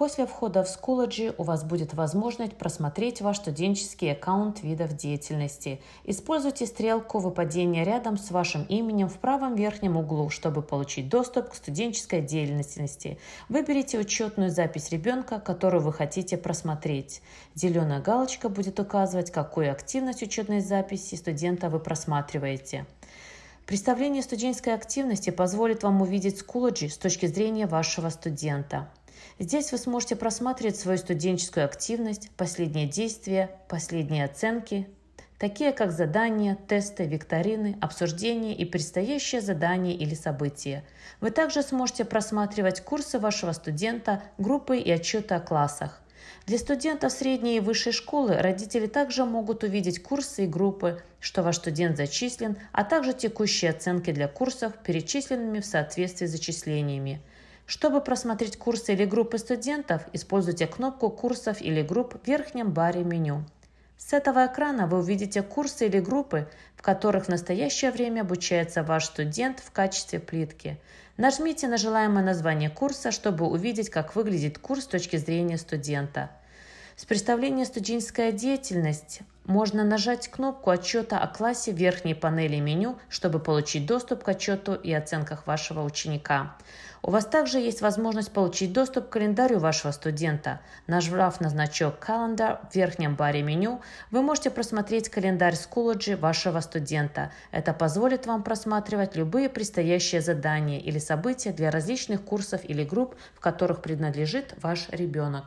После входа в Schoology у вас будет возможность просмотреть ваш студенческий аккаунт видов деятельности. Используйте стрелку выпадения рядом с вашим именем в правом верхнем углу, чтобы получить доступ к студенческой деятельности. Выберите учетную запись ребенка, которую вы хотите просмотреть. Зеленая галочка будет указывать, какую активность учетной записи студента вы просматриваете. Представление студенческой активности позволит вам увидеть Schoology с точки зрения вашего студента. Здесь вы сможете просматривать свою студенческую активность, последние действия, последние оценки, такие как задания, тесты, викторины, обсуждения и предстоящие задания или события. Вы также сможете просматривать курсы вашего студента, группы и отчеты о классах. Для студентов средней и высшей школы родители также могут увидеть курсы и группы, что ваш студент зачислен, а также текущие оценки для курсов, перечисленными в соответствии с зачислениями. Чтобы просмотреть курсы или группы студентов, используйте кнопку курсов или групп в верхнем баре меню. С этого экрана вы увидите курсы или группы, в которых в настоящее время обучается ваш студент в качестве плитки. Нажмите на желаемое название курса, чтобы увидеть, как выглядит курс с точки зрения студента – с представления «Студенческая деятельность» можно нажать кнопку отчета о классе в верхней панели меню, чтобы получить доступ к отчету и оценках вашего ученика. У вас также есть возможность получить доступ к календарю вашего студента. Нажав на значок «Calendar» в верхнем баре меню, вы можете просмотреть календарь Schoology вашего студента. Это позволит вам просматривать любые предстоящие задания или события для различных курсов или групп, в которых принадлежит ваш ребенок.